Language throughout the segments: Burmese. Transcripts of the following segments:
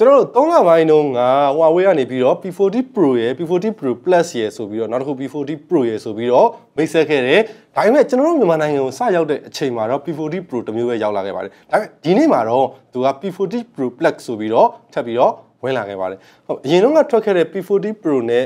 ကျွန်တော်တို့3လပိုင်းတုန်းက Huawei ကနေပြီးတော့ P40 Pro ရယ် P40 Pro Plus ရယ်ဆိုပြီးတော့နောက်တစ်ခု P40 Pro ရယ်ဆိုပြီးတော့မိတ်ဆက်ခဲ့တယ်။ဒါပေမဲ့ကျွန်တော်တို့မြန်မာနိုင်ငံကိုစရောက်တဲ့အချိန်မှာတော့ P40 Pro တမျိုးပဲရောက်လာခဲ့ပါတယ်။ဒါပေမဲ့ဒီနေ့မှာတော့သူက P40 Pro Plus ဆိုပြီးတော့ထပ်ပြီးတော့ဝင်လာခဲ့ပါတယ်။ဟုတ်အရင်တော့ကထွက်ခဲ့တဲ့ P40 Pro နဲ့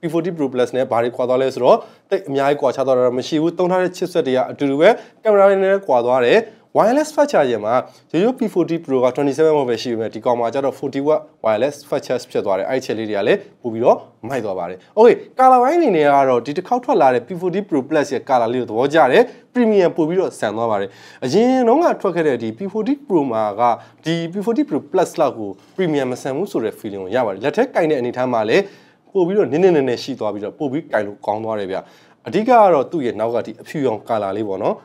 P40 Pro Plus နဲ့ဘာတွေခွာသွားလဲဆိုတော့တိတ်အများကြီးကွာခြားသွားတာတော့မရှိဘူး။သုံးထားတဲ့ chipset တွေကအတူတူပဲကင်မရာတွေနဲ့ကွာသွားတယ်။ wireless fast charger မှာရိုးရိုး P40 Pro က27 watt ပဲရှိပေမဲ့ဒီကောင်မှာကျတော့40 watt wireless fast charge ဖြစ်သွားတယ်အဲ့ချက်လေးတွေကလည်းပို့ပြီးတော့မိုက်သွားပါတယ် okay color wine အနေနဲ့ကတော့ဒီတစ်ခေါက်ထွက်လာတဲ့ P40 Pro Plus ရဲ့ color လေးကိုသဘောကျတယ် premium ပို့ပြီးတော့ဆန်သွားပါတယ်အရင်တုန်းကထွက်ခဲ့တဲ့ဒီ P40 Pro မှာကဒီ P40 Pro Plus လောက်ကို premium မဆန်ဘူးဆိုတဲ့ feeling ကိုရပါတယ်လက်ထက်ကင်တဲ့အနေထားမှာလည်းပို့ပြီးတော့နင်းနေနေနေရှိသွားပြီးတော့ပို့ပြီးကင်လို့ကောင်းသွားတယ်ဗျအဓိကကတော့သူ့ရဲ့နောက်ကဒီအဖြူရောင် color လေးပေါ့နော်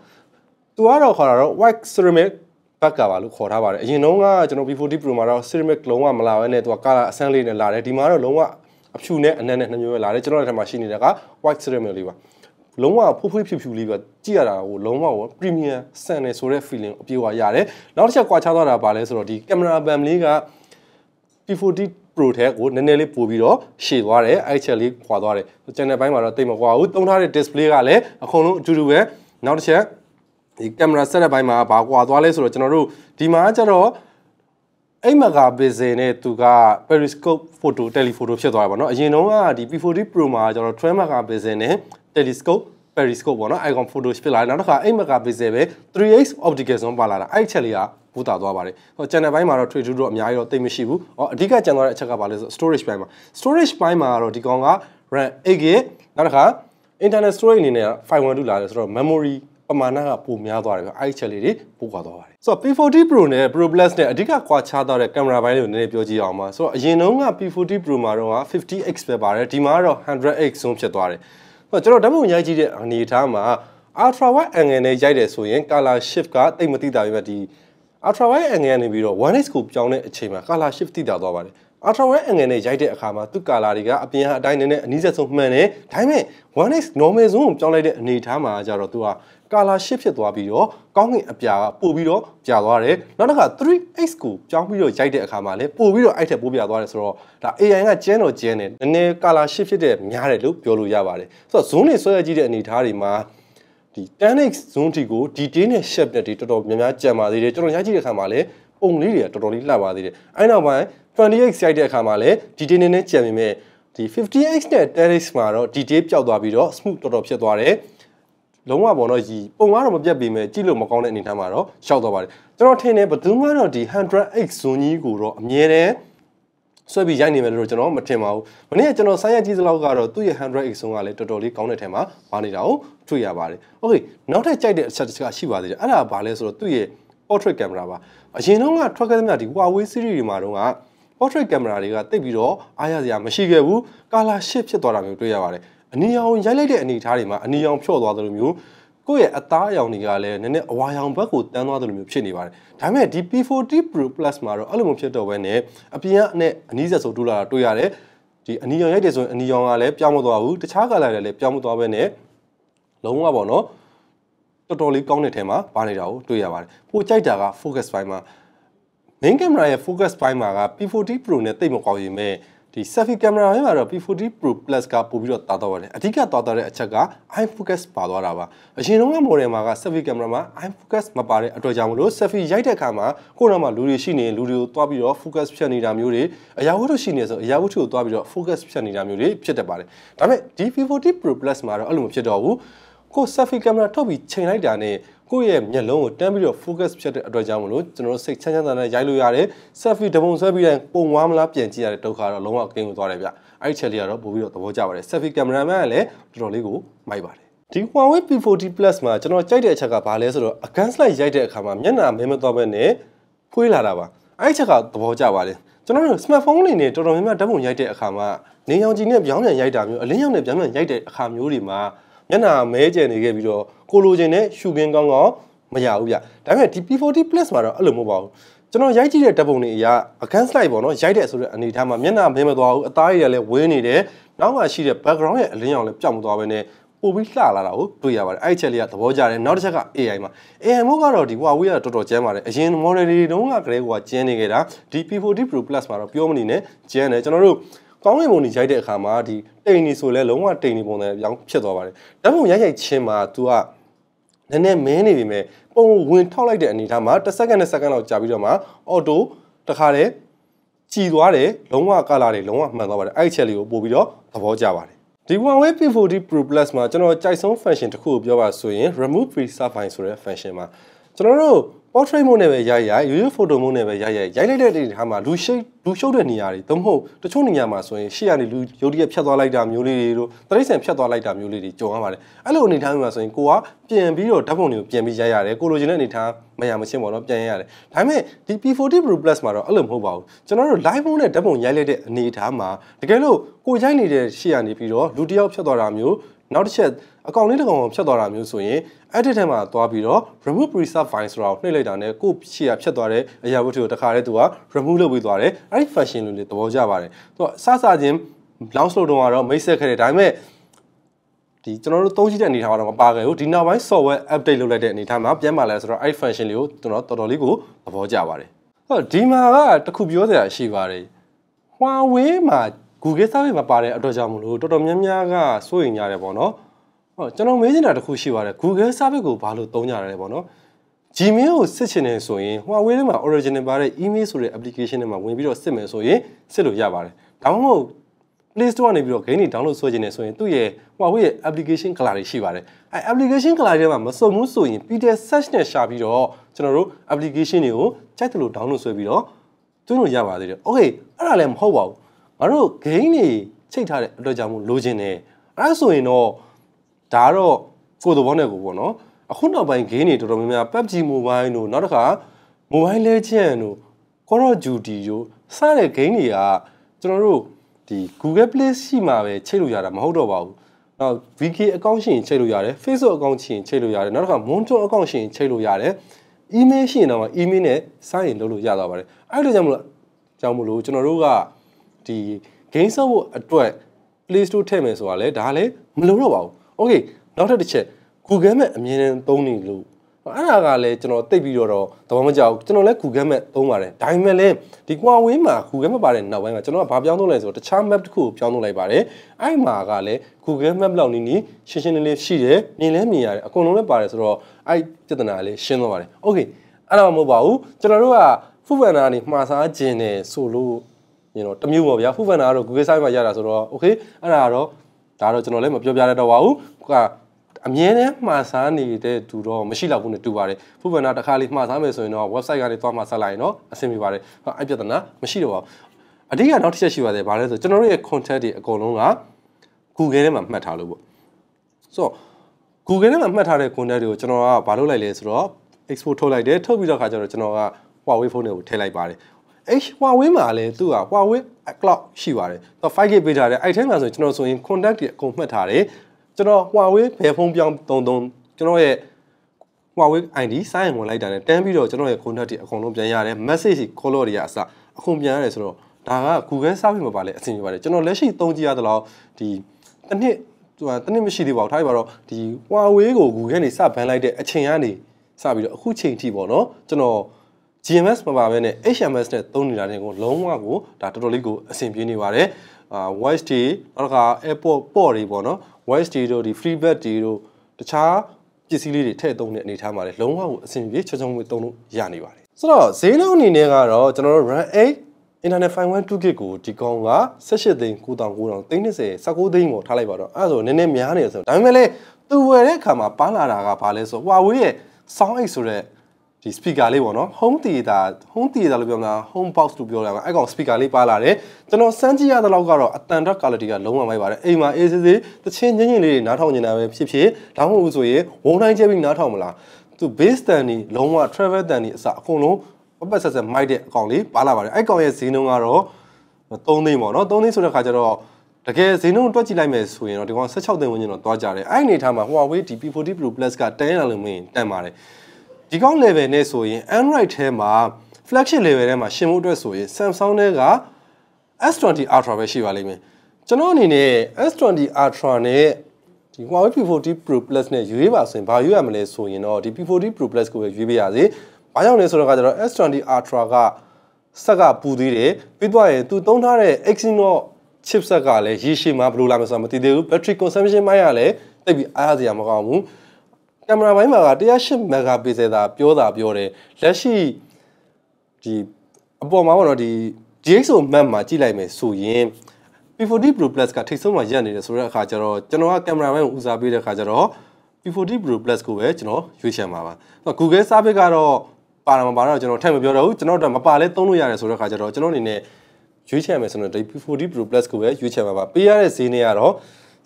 သူကတော့ခေါ်တာတော့ white ceramic ဘက်ကပါလို့ခေါ်ထားပါတယ်အရင်တုန်းကကျွန်တော် B40 Pro မှာတော့ ceramic လုံးဝမလာဘဲနဲ့သူက color အဆန်းလေးနဲ့လာတယ်ဒီမှာတော့လုံးဝအဖြူနဲ့အနက်နဲ့နှစ်မျိုးပဲလာတယ်ကျွန်တော်တို့ထဲမှာရှိနေတာက white ceramic လေးပါလုံးဝဖိုးဖိုးဖြူဖြူလေးပဲကြည့်ရတာဟိုလုံးဝဟို premium ဆန်နေဆိုတဲ့ feeling အပြည့်အဝရတယ်နောက်တစ်ချက်ကွာခြားသွားတာပါလဲဆိုတော့ဒီ camera bam လေးက P40 Pro ထဲကိုနည်းနည်းလေးပို့ပြီးတော့ရှည်သွားတယ်အဲ့ချက်လေးခွာသွားတယ် channel ဘိုင်းမှာတော့တိတ်မကွာဘူးသုံးထားတဲ့ display ကလည်းအကုန်လုံးအတူတူပဲနောက်တစ်ချက်ဒီကင်မရာဆက်တဲ့ဘက်မှာဘာကွာသွားလဲဆိုတော့ကျွန်တော်တို့ဒီမှာကျတော့အိမ်မကဘီဇင်နဲ့သူက periscope photo telephoto ဖြစ်သွားတယ်ပေါ့နော်အရင်တုန်းကဒီ P40 Pro မှာကျွန်တော်12 megapixel နဲ့ telescope periscope ပေါ့နော် icon photo ဖြစ်လာတယ်နောက်တစ်ခါ8 megapixel ပဲ 3x optical zoom ပါလာတာအဲ့ချက်လေးကဘူးတာသွားပါတယ်ဟို channel ဘိုင်းမှာတော့ trade တော့အများကြီးတော့တိတ်မရှိဘူးဟောအဓိကကျန်သွားတဲ့အချက်ကဘာလဲဆို storage ဘိုင်းမှာ storage ဘိုင်းမှာတော့ဒီကောင်က RAM 8GB နောက်တစ်ခါ internet storage အနေနဲ့512လာတယ်ဆိုတော့ memory ပမာဏကပိုများသွားတယ်ပြီးအဲ့ဒီချက်လေးတွေပိုကွာသွားပါတယ်ဆိုတော့ P40 Pro နဲ့ Pro Plus နဲ့အဓိကကွာခြားသွားတဲ့ကင်မရာဘိုင်းတွေကိုနည်းနည်းပြောကြည့်အောင်ပါဆိုတော့အရင်တုန်းက P40 Pro မှာတော့ 50x ပဲပါတယ်ဒီမှာကတော့ 100x ဆုံးဖြစ်သွားတယ်ဆိုတော့ကျွန်တော်ဓာတ်ပုံရိုက်ကြည့်တဲ့အနေအထားမှာ ultra wide angle နဲ့ရိုက်တယ်ဆိုရင် color shift ကတိတ်မသိတာပဲမြတ်ဒီ ultra wide angle ကနေပြီးတော့ 1x ကိုပြောင်းတဲ့အချိန်မှာ color shift သိတာသွားပါတယ် ultra wide angle နဲ့ရိုက်တဲ့အခါမှာသူ့ color တွေကအပြင်အတိုင်းနည်းနည်းအနည်းဆက်ဆုံးမှန်တယ်ဒါပေမဲ့ 1x normal zone ကိုပြောင်းလိုက်တဲ့အနေအထားမှာကျတော့သူကကာလာရှစ်ဖြစ်သွားပြီးတော့ကောင်းကင်အပြာကပို့ပြီးတော့ပြာသွားတယ်နောက်တစ်ခါ 3x ကိုပြောင်းပြီးတော့ရိုက်တဲ့အခါမှာလည်းပို့ပြီးတော့အဲ့ထက်ပို့ပြာသွားတယ်ဆိုတော့ဒါ AI ကကျင်းတော့ကျင်းတယ်နည်းနည်းကာလာရှစ်ဖြစ်တဲ့များတယ်လို့ပြောလို့ရပါတယ်ဆိုတော့ zone တွေဆွဲရကြည့်တဲ့အနေအထားတွေမှာဒီ 10x zone တီကို detail နဲ့ shape နဲ့ဒီတော်တော်များများကြံပါသေးတယ်ကျွန်တော်ရကြည့်တဲ့အခါမှာလည်းပုံလေးတွေကတော်တော်လေးလှပါသေးတယ်အဲ့နောက်ပိုင်း 20x ရိုက်တဲ့အခါမှာလည်း detail နဲ့ကြံပေမဲ့ဒီ 50x နဲ့ 10x မှာတော့ detail ပျောက်သွားပြီးတော့ smooth တော်တော်ဖြစ်သွားတယ်လုံးဝပေါ့နော်ရီပုံကတော့မပြတ်ပေမဲ့ကြည့်လို့မကောင်းတဲ့အနေထားမှာတော့ရှောက်တော့ပါတယ်ကျွန်တော်ထင်တယ်ဘယ်သူမှတော့ဒီ 100x ဇွန်ကြီးကိုတော့အမြဲတမ်းဆွဲပြီးရိုက်နေမယ်လို့ကျွန်တော်မထင်ပါဘူး။မနေ့ကကျွန်တော်ဆိုင်းရကြည့်သလောက်ကတော့သူ့ရဲ့ 100x ဆုံးကလည်းတော်တော်လေးကောင်းတဲ့ထဲမှာပါနေတာကိုတွေ့ရပါတယ်။ Okay နောက်ထပ်ကြိုက်တဲ့အချက်တစ်ချက်ကရှိပါသေးတယ်။အဲ့ဒါဘာလဲဆိုတော့သူ့ရဲ့ portrait camera ပါ။အရင်တုန်းကထွက်ခဲ့သမျှဒီ Huawei series တွေမှာတော့ portrait camera တွေကတိတ်ပြီးတော့အားရစရာမရှိခဲ့ဘူး။ color shift ဖြစ်သွားတာမျိုးတွေ့ရပါတယ်။အနီရောင်ရိုက်လိုက်တဲ့အနေအထားတွေမှာအနီရောင်ဖြော့သွားသလိုမျိုးကိုယ့်ရဲ့အသားအရောင်တွေကလည်းနည်းနည်းအဝါရောင်ဘက်ကိုတန်းသွားသလိုမျိုးဖြစ်နေပါတယ်။ဒါပေမဲ့ဒီ P40 Pro Plus မှာတော့အဲ့လိုမဖြစ်တော့ဘဲနဲ့အပြင်ကနဲ့အနီးဆက်ဆိုတို့လာတာတွေ့ရတယ်။ဒီအနီရောင်ရိုက်တယ်ဆိုရင်အနီရောင်ကလည်းပြောင်းမသွားဘူး။တခြား color တွေလည်းပြောင်းမသွားဘဲနဲ့လုံးဝပေါ့နော်တော်တော်လေးကောင်းတဲ့ထဲမှာပါနေတာကိုတွေ့ရပါတယ်။ပိုကြိုက်တာက focus finder မှာ main camera ရဲ့ focus finder က P40 Pro နဲ့တိတ်မကွာရင်မဲ့ဒီ selfie camera ထဲမှာတော့ P40 Pro Plus ကပို့ပြီးတော့တာတော့ရတယ်အဓိကတာတော့တဲ့အချက်က eye focus ပါသွားတာပါအရင်တုန်းက model မှာက selfie camera မှာ eye focus မပါတဲ့အတွက်ကြောင့်မလို့ selfie ရိုက်တဲ့အခါမှာကိုယ်တော့မှလူတွေရှိနေလူတွေကိုတွားပြီးတော့ focus ဖြတ်နေတာမျိုးတွေအရာဝတ္ထုရှိနေဆိုအရာဝတ္ထုကိုတွားပြီးတော့ focus ဖြတ်နေတာမျိုးတွေဖြစ်တတ်ပါတယ်ဒါပေမဲ့ဒီ P40 Pro Plus မှာတော့အဲ့လိုမဖြစ်တော့ဘူးကို selfie camera ထုတ်ပြီးချိန်လိုက်တာနဲ့ကိုယ့်ရဲ့မျက်လုံးကိုတန်းပြီးတော့ focus ဖြစ်တဲ့အတွက်ကြောင့်မလို့ကျွန်တော်တို့စိတ်ချမ်းချမ်းသာသာရိုက်လို့ရတယ် selfie တပုံဆွဲပြီးတိုင်းပုံွားမလားပြန်ကြည့်ရတဲ့ဒုက္ခတော့လုံးဝအကင်းကိုသွားတယ်ဗျအဲ့ဒီချက်လေးကတော့ပို့ပြီးတော့သဘောကျပါတယ် selfie camera မှန်ကလည်းတော်တော်လေးကိုမိုက်ပါတယ်ဒီ Huawei P40 Plus မှာကျွန်တော်ကြိုက်တဲ့အချက်ကဘာလဲဆိုတော့ against light ရိုက်တဲ့အခါမှာမျက်နှာမဲမသွားဘဲနဲ့ဖွေးလာတာပါအဲ့ဒီချက်ကသဘောကျပါတယ်ကျွန်တော်တို့ smartphone တွေနဲ့တော်တော်များများဓာတ်ပုံရိုက်တဲ့အခါမှာနေရောင်ခြည်နဲ့ပြောင်းပြန်ရိုက်တာမျိုးအလင်းရောင်နဲ့ပြောင်းပြန်ရိုက်တဲ့အခါမျိုးတွေမှာမျက်နှာမဲကျယ်နေခဲ့ပြီးတော့ကိုလိုချင်တဲ့ရှုခင်းကောင်းကောင်းမရဘူးဗျဒါပေမဲ့ဒီ P40 Plus မှာတော့အဲ့လိုမဟုတ်ပါဘူးကျွန်တော်ရိုက်ကြည့်တဲ့ဓာတ်ပုံတွေအရ against light ပေါ့နော်ရိုက်တဲ့ဆိုတဲ့အနေအထားမှာမျက်နှာမဲမသွားဘူးအသားရည်လည်းဝင်းနေတယ်နောက်ကရှိတဲ့ background ရဲ့အလင်းရောင်လည်းပြောင်းမသွားဘဲနဲ့ပိုပြီးလှလာတာကိုတွေ့ရပါတယ်အဲ့ချက်လေးကသဘောကျတယ်နောက်တစ်ချက်က AI မှာ AI မို့ကတော့ဒီ Huawei ကတော်တော်ကျန်းပါတယ်အရင် model တွေတုန်းကကလေးကကျန်းနေခဲ့တာဒီ P40 Pro Plus မှာတော့ပြောမနေနဲ့ကျန်းတယ်ကျွန်တော်တို့ကောင်းကင်ဘုံကြီးရိုက်တဲ့အခါမှာဒီတိန်နေဆိုလဲလုံးဝတိန်နေပုံစံရောင်းဖြစ်သွားပါတယ်ဓာတ်ပုံရိုက်ရိုက်ချင်းမှာ तू ကနည်းနည်းမင်းနေပြီမဲ့ပုံဝင်ထောက်လိုက်တဲ့အနေထားမှာတစ်စက္ကန့်နဲ့စက္ကန့်လောက်ကြာပြီးတော့မှအော်တိုတခါတည်းကြည်သွားတယ်လုံးဝကလာတယ်လုံးဝမှန်သွားပါတယ်အဲ့ဒီချက်လေးကိုပို့ပြီးတော့သဘောကျပါတယ်ဒီ Huawei P40 Pro Plus မှာကျွန်တော်ကြိုက်ဆုံး function တစ်ခုကိုပြောပါဆိုရင် remove preserve ဆိုတဲ့ function မှာကျွန်တော်တို့ portrait mode နဲ့ပဲရိုက်ရိုက်ရိုးရိုး photo mode နဲ့ပဲရိုက်ရိုက်ရိုက်လိုက်တဲ့နေရာမှာလူရှိလူရှုပ်တဲ့နေရာတွေသို့မဟုတ်တချို့နေရာမှာဆိုရင်ရှေ့ကနေလူရုပ်တရက်ဖြတ်သွားလိုက်တာမျိုးလေးတွေတို့တရိတ်ဆန်ဖြတ်သွားလိုက်တာမျိုးလေးတွေကြုံရပါတယ်အဲ့လိုအနေထားမျိုးမှာဆိုရင်ကိုကပြန်ပြီးတော့ဓာတ်ပုံတွေကိုပြန်ပြီးရိုက်ရတယ်ကိုလိုချင်တဲ့အနေထားမရမချင်းပေါ့နော်ပြန်ရိုက်ရတယ်ဒါပေမဲ့ဒီ P40 Pro Plus မှာတော့အဲ့လိုမဟုတ်ပါဘူးကျွန်တော်တို့ live mode နဲ့ဓာတ်ပုံရိုက်လိုက်တဲ့အနေထားမှာတကယ်လို့ကိုရိုက်နေတဲ့ရှေ့ကနေပြီးတော့လူတယောက်ဖြတ်သွားတာမျိုးနောက်တစ်ချက်အကောင့်လေးတစ်ကောင်ဖြတ်သွားတာမျိုးဆိုရင် edit ထဲမှာသွားပြီးတော့ remove preserve file ဆိုတာကိုနှိပ်လိုက်တာနဲ့ကိုယ့်ရှေ့ကဖြတ်သွားတဲ့အရာဝတ္ထုကိုတခါတည်းသူက remove လုပ်ပြီးသွားတယ်အဲ့ဒီ function လို့လေသဘောကျပါတယ်သူကစစချင်း launch လုပ်တော့ကတော့ make set ခဲ့တယ်ဒါပေမဲ့ဒီကျွန်တော်တို့သုံးကြည့်တဲ့အနေထားကတော့မပါခဲ့ဘူးဒီနောက်ပိုင်း software update လုပ်လိုက်တဲ့အနေထားမှာပြန်ပါလဲဆိုတော့အဲ့ function လေးကိုကျွန်တော်တော်တော်လေးကိုသဘောကျပါတယ်ဟောဒီမှာကတခုပြောစရာရှိပါတယ် Huawei မှာ Google Service မှာပါတဲ့အတွက်ကြောင့်မလို့တော်တော်များများကစိုးရိမ်ကြတယ်ပေါ့နော်ဟောကျွန်တော်မေးချင်တာတစ်ခုရှိပါတယ် Google service ကိုဘာလို့သုံးကြရလဲပေါ့နော် Gmail ကိုစစ်ချင်နေဆိုရင် Huawei ထဲမှာ original ပါတဲ့ email ဆိုတဲ့ application ထဲမှာဝင်ပြီးတော့စစ်မယ်ဆိုရင်စစ်လို့ရပါတယ်ဒါမှမဟုတ် Play Store ကနေပြီးတော့ game တွေ download ဆွဲခြင်းနဲ့ဆိုရင်သူ့ရဲ့ Huawei ရဲ့ application color တွေရှိပါတယ်အဲ application color တွေမှာမစုံဘူးဆိုရင် PDF search နဲ့ရှာပြီးတော့ကျွန်တော်တို့ application တွေကိုကြိုက်တယ်လို့ download ဆွဲပြီးတော့တွင်းလို့ရပါသေးတယ်။ Okay အဲ့ဒါလည်းမဟုတ်ပါဘူး။ငါတို့ game တွေချိတ်ထားတဲ့အတွက်ကြောင့်မို့လိုချင်တယ်။အဲ့ဒါဆိုရင်တော့ဒါကတော့ကိုယ်သဘောနဲ့ကိုပေါ့နော်အခုနောက်ပိုင်း game တွေတော်တော်များများ PUBG Mobile တို့နောက်တစ်ခါ Mobile Legend တို့ Call of Duty တို့စတဲ့ game တွေကကျွန်တော်တို့ဒီ Google Play ရှိမှာပဲချိန်လို့ရတာမဟုတ်တော့ပါဘူးနောက် VK အကောင့်ရှိရင်ချိန်လို့ရတယ် Facebook အကောင့်ရှိရင်ချိန်လို့ရတယ်နောက်တစ်ခါ Monster အကောင့်ရှိရင်ချိန်လို့ရတယ် email ရှိရင်တော့ email နဲ့စာရင်လုပ်လို့ရသွားပါတယ်အဲ့လိုကြောင့်မလို့ကြောင့်မလို့ကျွန်တော်တို့ကဒီ game ဆော့ဖို့အတွက် Play Store ထည့်မယ်ဆိုတာလဲဒါလည်းမလိုတော့ပါဘူးโอเคနောက်ထပ်တစ်ချက် Google Map အမြဲတမ်းသုံးနေလို့အဲ့ဒါကလည်းကျွန်တော်တိတ်ပြီးတော့သဘောမကျဘူးကျွန်တော်လည်း Google Map သုံးပါတယ်ဒါပေမဲ့လည်းဒီ Huawei မှာ Google Map ပါတဲ့နောက်ပိုင်းမှာကျွန်တော်ကဘာပြောင်းသုံးလဲဆိုတော့တခြား map တစ်ခုကိုပြောင်းသုံးလိုက်ပါတယ်အဲ့မှာကလည်း Google Map လောက်နီးနီးရှင်းရှင်းလင်းလင်းရှိတယ်မြင်လဲမြင်ရတယ်အကုန်လုံးလည်းပါတယ်ဆိုတော့အဲ့ပြဿနာလည်းရှင်းသွားပါတယ် okay အဲ့တော့မဟုတ်ပါဘူးကျွန်တော်တို့ကဖူဗန်နာနေမှာစားခြင်းနဲ့ဆိုလို့ you know တမျိုးပေါ့ဗျာဖူဗန်နာကတော့ Google Site မှာရတာဆိုတော့ okay အဲ့ဒါကတော့ဒါတော့ကျွန်တော်လည်းမပြောပြရတော့ပါဘူးခုကအမြဲတမ်းမှားစားနေတဲ့သူတော့မရှိတော့ဘူးနဲ့တူပါတယ်ဖူပန်နာတစ်ခါလေးမှားစားမယ်ဆိုရင်တော့ website ကနေသွားမှားစားလိုက်ရင်တော့အဆင်ပြေပါတယ်ဟာအဲ့ပြဿနာမရှိတော့ပါဘူးအဓိကနောက်တစ်ချက်ရှိပါတယ်ဘာလဲဆိုကျွန်တော်တို့ရဲ့ contact တွေအကုန်လုံးက Google ထဲမှာမှတ်ထားလို့ပေါ့ဆိုတော့ Google ထဲမှာမှတ်ထားတဲ့ contact တွေကိုကျွန်တော်ကဘာလုပ်လိုက်လဲဆိုတော့ export ထုတ်လိုက်တယ်ထုတ်ပြီးတော့ခါကျတော့ကျွန်တော်က Huawei ဖုန်းတွေကိုထည့်လိုက်ပါတယ် H Huawei မှာလည်းသူက Huawei အကလောက်ရှိပါတယ်။တော့ 5G ပေးထားတယ်အဲ့ထဲမှာဆိုကျွန်တော်ဆိုရင် contact တွေအကုန်မှတ်ထားတယ်။ကျွန်တော် Huawei ဘယ်ဖုန်းပြောင်းတုံတုံကျွန်တော်ရဲ့ Huawei ID စာရင်ဝင်လိုက်တာနဲ့တန်းပြီးတော့ကျွန်တော်ရဲ့ contact တွေအကုန်လုံးပြန်ရတယ်။ message တွေ call တွေကအစအကုန်ပြန်ရတယ်ဆိုတော့ဒါက Google စာပြင်မှာပါလေအဆင်ပြေပါတယ်ကျွန်တော်လက်ရှိသုံးကြည့်ရသလောက်ဒီတစ်နှစ်သူကတစ်နှစ်မရှိသေးပါဘူးထားပြပါတော့ဒီ Huawei ကို Google နေစဘန်လိုက်တဲ့အချိန်ကနေစပြီးတော့အခုချိန်ထိပေါ့နော်ကျွန်တော် GMS မပါဘဲနဲ့ HMS နဲ့သုံးနေတာတွေကိုလုံးဝကိုဒါတော်တော်လေးကိုအဆင်ပြေနေပါတယ်အာ voice တွေနောက်တစ်ခါ airport ပေါ့တွေပေါ့နော် voice တွေတို့ဒီ free bet တွေတို့တခြားပစ္စည်းလေးတွေထည့်သုံးတဲ့အနေထားမှာလည်းလုံးဝကိုအဆင်ပြေချောချောမွေ့သုံးလို့ရနေပါတယ်ဆိုတော့ဈေးနှုန်းအနေနဲ့ကတော့ကျွန်တော်တို့ run 8 internet 512 gig ကိုဒီကောင်က18သိန်း9900သိန်း30 19သိန်းကိုထားလိုက်ပါတော့အဲ့ဒါဆိုနည်းနည်းများနေတယ်ဆိုတော့ဒါပေမဲ့လည်းသူဝယ်တဲ့အခါမှာပါလာတာကဘာလဲဆိုတော့ Huawei ရဲ့ Sound 8ဆိုတဲ့ဒီ speaker လေးပေါ့နော် home theater home theater လို့ပြောမှာ home box လို့ပြောတာမှာအဲ့ကောင် speaker လေးပါလာတယ်ကျွန်တော်စမ်းကြည့်ရတဲ့လောက်ကတော့အတန်တော့ quality ကလုံးဝမိုက်ပါတယ်အိမ်မှာအေးစေးစေးတချင်းညင်ညင်လေးတွေနားထောင်နေတာပဲဖြစ်ဖြစ်ဒါမှမဟုတ်ဆိုရင်ဝုံတိုင်းကျဲပြီးနားထောင်မလားသူ bass တန်นี่လုံးဝ travel တန်นี่အစအကုန်လုံးပပဆက်ဆက်မိုက်တဲ့အကောင်လေးပါလာပါတယ်အဲ့ကောင်ရဲ့ဈေးနှုန်းကတော့3သိန်းပေါ့နော်3သိန်းဆိုတဲ့ခါကျတော့တကယ်ဈေးနှုန်းတွက်ကြည့်လိုက်မယ်ဆိုရင်တော့ဒီကောင်16သိန်းဝန်းကျင်တော့တွားကြတယ်အဲ့အနေထားမှာ Huawei DP40 Pro Plus ကတန်ရလာလို့မင်းတန်ပါတယ်ဒီကောက် level နဲ့ဆိုရင် Android ထဲမှာ flagship level ထဲမှာရှင်မှုအတွက်ဆိုရင် Samsung ထဲက S20 Ultra ပဲရှိပါလိမ့်မယ်ကျွန်တော်အနေနဲ့ S20 Ultra နဲ့ဒီ Huawei P40 Pro Plus နဲ့ရွေးပါဆိုရင်ဘာရွေးရမလဲဆိုရင်တော့ဒီ P40 Pro Plus ကိုပဲရွေးပေးရစေ။ဘာကြောင့်လဲဆိုတော့ကကျွန်တော် S20 Ultra ကဆက်ကပူသေးတယ်။ပြီးတော့ရင်သူသုံးထားတဲ့ Exynos chipset ကလည်းရေရှည်မှာဘယ်လိုလာမလဲဆိုတာမသိသေးဘူး။ battery consumption မိုင်းကလည်းတိတ်ပြီးအားရစရာမကောင်းဘူး။ကင်မရာဘိုင်းမှာက108 megapixel သာပြောတာပြောတယ်လက်ရှိဒီအပေါ်မှာတော့ဒီ GXO map မှာကြည့်လိုက်မယ်ဆိုရင် P40 Pro Plus ကထိတ်ဆုံးမှာရပ်နေတယ်ဆိုတဲ့အခါကျတော့ကျွန်တော်ကကင်မရာဘိုင်းကိုဦးစားပေးတဲ့အခါကျတော့ P40 Pro Plus ကိုပဲကျွန်တော်ရွေးချယ်မှာပါ။ Google စာပေကတော့ပါတာမပါတော့ကျွန်တော်ထပ်မပြောတော့ဘူးကျွန်တော်တို့မပါလဲသုံးလို့ရတယ်ဆိုတဲ့အခါကျတော့ကျွန်တော်အနေနဲ့ရွေးချယ်မယ်ဆိုတော့ဒီ P40 Pro Plus ကိုပဲရွေးချယ်မှာပါ။ပေးရတဲ့ဈေးနဲ့ကတော့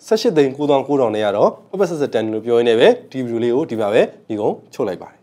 18သိန်း9000 9000နဲ့ရတော့ပတ်ပတ်ဆက်ဆက်တန်တယ်လို့ပြောရင်းနဲ့ပဲဒီဗီဒီယိုလေးကိုဒီပါပဲညီကုန်းချုပ်လိုက်ပါတယ်